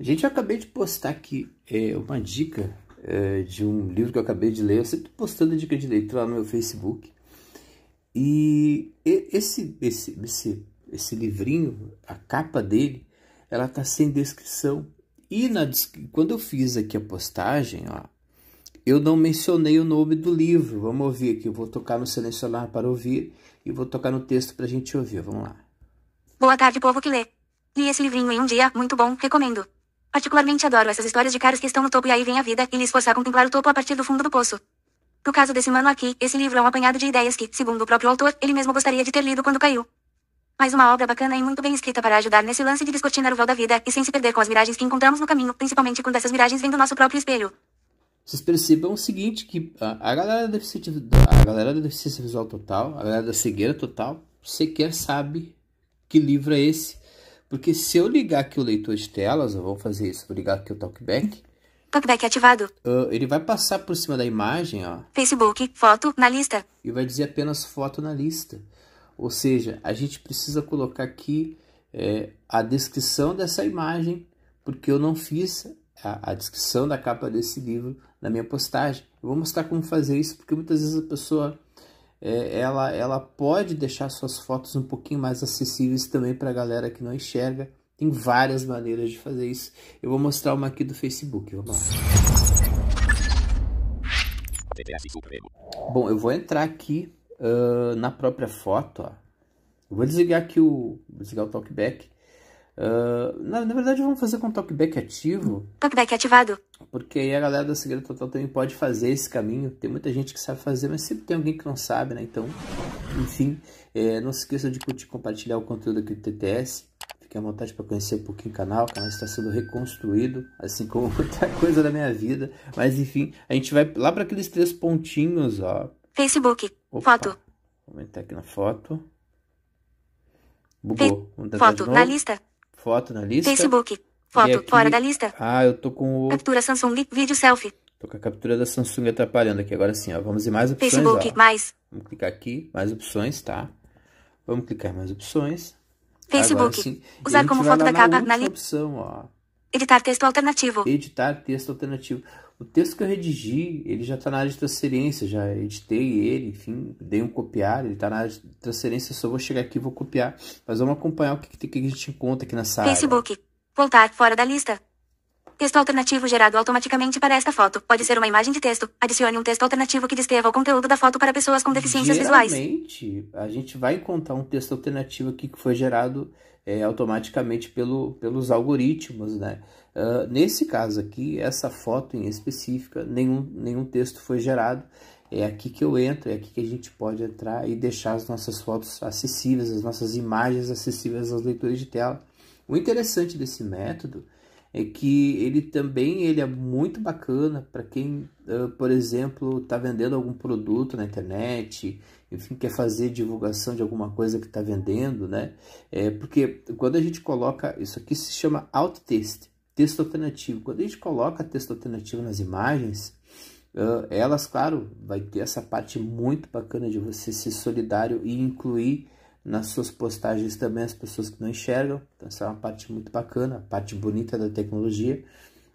Gente, eu acabei de postar aqui é, uma dica é, de um livro que eu acabei de ler. Eu sempre postando dica de leitura lá no meu Facebook. E esse, esse, esse, esse livrinho, a capa dele, ela tá sem descrição. E na, quando eu fiz aqui a postagem, ó, eu não mencionei o nome do livro. Vamos ouvir aqui. Eu vou tocar no selecionar para ouvir e vou tocar no texto para a gente ouvir. Vamos lá. Boa tarde, povo que lê. Li esse livrinho em um dia, muito bom, recomendo. Particularmente adoro essas histórias de caras que estão no topo e aí vem a vida e lhes força a contemplar o topo a partir do fundo do poço. No caso desse mano aqui, esse livro é um apanhado de ideias que, segundo o próprio autor, ele mesmo gostaria de ter lido quando caiu. Mais uma obra bacana e muito bem escrita para ajudar nesse lance de descortinar o véu da vida e sem se perder com as miragens que encontramos no caminho, principalmente quando essas miragens vêm do nosso próprio espelho. Vocês percebam o seguinte, que a, galera da deficiência, a galera da deficiência visual total, a galera da cegueira total, sequer sabe que livro é esse porque se eu ligar aqui o leitor de telas, eu vou fazer isso, vou ligar aqui o talkback. Talkback ativado. Uh, ele vai passar por cima da imagem, ó. Facebook, foto na lista. E vai dizer apenas foto na lista. Ou seja, a gente precisa colocar aqui é, a descrição dessa imagem, porque eu não fiz a, a descrição da capa desse livro na minha postagem. Eu vou mostrar como fazer isso, porque muitas vezes a pessoa é, ela, ela pode deixar suas fotos um pouquinho mais acessíveis também para a galera que não enxerga. Tem várias maneiras de fazer isso. Eu vou mostrar uma aqui do Facebook. Vamos lá. Bom, eu vou entrar aqui uh, na própria foto. Ó. vou desligar aqui o, vou desligar o talkback ah, na, na, verdade, vamos fazer com talkback ativo. Talkback ativado. Porque aí a galera da Segredo Total também pode fazer esse caminho. Tem muita gente que sabe fazer, mas sempre tem alguém que não sabe, né? Então, enfim, é, não se esqueça de curtir e compartilhar o conteúdo aqui do TTS. Fique à vontade para conhecer um pouquinho o canal. O canal está sendo reconstruído, assim como muita coisa da minha vida. Mas, enfim, a gente vai lá para aqueles três pontinhos, ó. Facebook, Opa. foto. Vou aumentar aqui na foto. Bugou. Foto, na lista. Foto na lista. Facebook. Foto aqui... fora da lista. Ah, eu tô com o... Captura Samsung, vídeo selfie. Tô com a captura da Samsung atrapalhando aqui. Agora sim, ó. Vamos em mais opções, Facebook, ó. mais. Vamos clicar aqui, mais opções, tá? Vamos clicar em mais opções. Facebook. Sim, Usar como foto da capa na, na lista. opção, ó. Editar texto alternativo. Editar texto alternativo. O texto que eu redigi, ele já está na área de transferência, já editei ele, enfim, dei um copiar, ele está na área de transferência, só vou chegar aqui e vou copiar. Mas vamos acompanhar o que, que, a gente encontra aqui nessa Facebook. área. Facebook. Voltar fora da lista. Texto alternativo gerado automaticamente para esta foto. Pode ser uma imagem de texto. Adicione um texto alternativo que descreva o conteúdo da foto para pessoas com deficiências Geralmente, visuais. a gente vai encontrar um texto alternativo aqui que foi gerado é, automaticamente pelo, pelos algoritmos, né? Uh, nesse caso aqui, essa foto em específica, nenhum, nenhum texto foi gerado. É aqui que eu entro, é aqui que a gente pode entrar e deixar as nossas fotos acessíveis, as nossas imagens acessíveis aos leitores de tela. O interessante desse método é que ele também ele é muito bacana para quem, uh, por exemplo, está vendendo algum produto na internet, enfim, quer fazer divulgação de alguma coisa que está vendendo, né? É, porque quando a gente coloca, isso aqui se chama alt text texto alternativo. Quando a gente coloca texto alternativo nas imagens, uh, elas, claro, vai ter essa parte muito bacana de você ser solidário e incluir nas suas postagens também as pessoas que não enxergam. Então, essa é uma parte muito bacana, a parte bonita da tecnologia.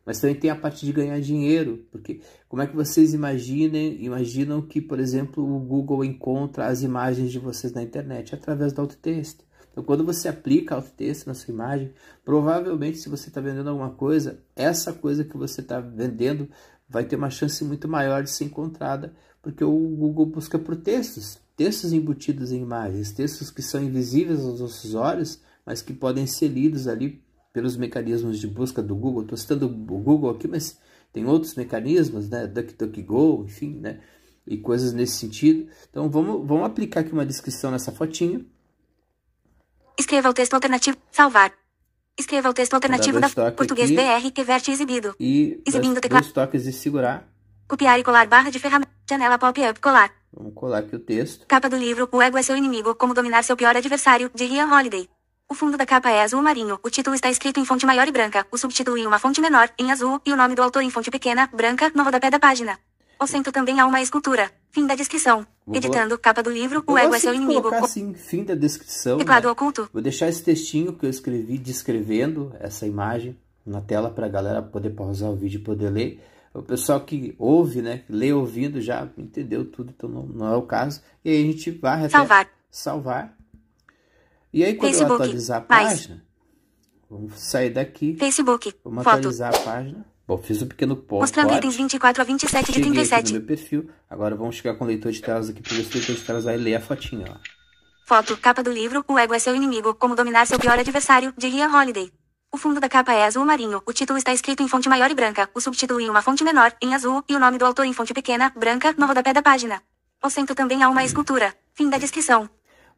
Mas também tem a parte de ganhar dinheiro, porque como é que vocês imaginem, imaginam que, por exemplo, o Google encontra as imagens de vocês na internet através do autotexto? Então, quando você aplica alt texto na sua imagem, provavelmente se você está vendendo alguma coisa, essa coisa que você está vendendo vai ter uma chance muito maior de ser encontrada, porque o Google busca por textos, textos embutidos em imagens, textos que são invisíveis aos nossos olhos, mas que podem ser lidos ali pelos mecanismos de busca do Google. Estou citando o Google aqui, mas tem outros mecanismos, né? DuckDuckGo, enfim, né? E coisas nesse sentido. Então vamos, vamos aplicar aqui uma descrição nessa fotinha. Escreva o texto alternativo. Salvar. Escreva o texto alternativo da português BR que verte exibido. E exibindo teclado. Dois toques e segurar. Copiar e colar barra de ferramenta. Janela pop-up colar. Vamos colar aqui o texto. Capa do livro O Ego é seu inimigo, como dominar seu pior adversário, de Ian Holiday. O fundo da capa é azul marinho, o título está escrito em fonte maior e branca, o subtítulo em uma fonte menor, em azul, e o nome do autor em fonte pequena, branca, no rodapé da página. O centro também há é uma escultura. Fim da descrição. Vou Editando capa do livro, o ego é seu inimigo. Colocar, assim, fim da descrição. Teclado né? oculto. Vou deixar esse textinho que eu escrevi descrevendo essa imagem na tela para a galera poder pausar o vídeo e poder ler. O pessoal que ouve, né, que lê ouvindo já entendeu tudo, então não, não é o caso. E aí a gente vai salvar. salvar. E aí quando Facebook, eu atualizar a página, mais. vamos sair daqui. Facebook, vamos foto. atualizar a página. Bom, fiz um pequeno pop Mostrando itens 24 a 27 de 37. meu perfil. Agora vamos chegar com o leitor de telas aqui para ver se o leitor de telas vai ler a fotinha. Ó. Foto, capa do livro, o ego é seu inimigo, como dominar seu pior adversário, de Ria Holiday. O fundo da capa é azul marinho, o título está escrito em fonte maior e branca, o subtítulo em uma fonte menor, em azul, e o nome do autor em fonte pequena, branca, no rodapé da página. O centro também há uma hum. escultura. Fim da descrição.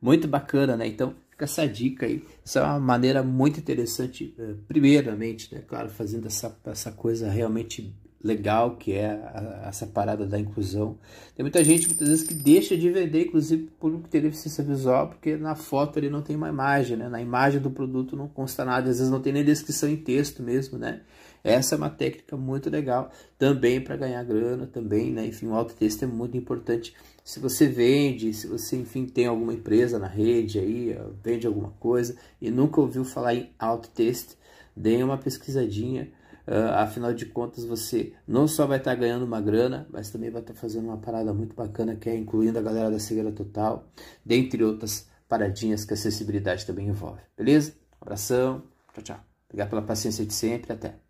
Muito bacana, né? Então, Fica essa dica aí. Essa é uma maneira muito interessante, eh, primeiramente, né? Claro, fazendo essa, essa coisa realmente legal que é essa parada da inclusão. Tem muita gente, muitas vezes, que deixa de vender, inclusive por ter deficiência visual, porque na foto ele não tem uma imagem, né? Na imagem do produto não consta nada, às vezes não tem nem descrição em texto mesmo, né? Essa é uma técnica muito legal, também para ganhar grana, também, né? Enfim, o autotexto é muito importante. Se você vende, se você, enfim, tem alguma empresa na rede aí, vende alguma coisa e nunca ouviu falar em autotexto, dê uma pesquisadinha, ah, afinal de contas, você não só vai estar tá ganhando uma grana, mas também vai estar tá fazendo uma parada muito bacana, que é incluindo a galera da Cegueira Total, dentre outras paradinhas que a acessibilidade também envolve. Beleza? Um abração, tchau, tchau. Obrigado pela paciência de sempre, até.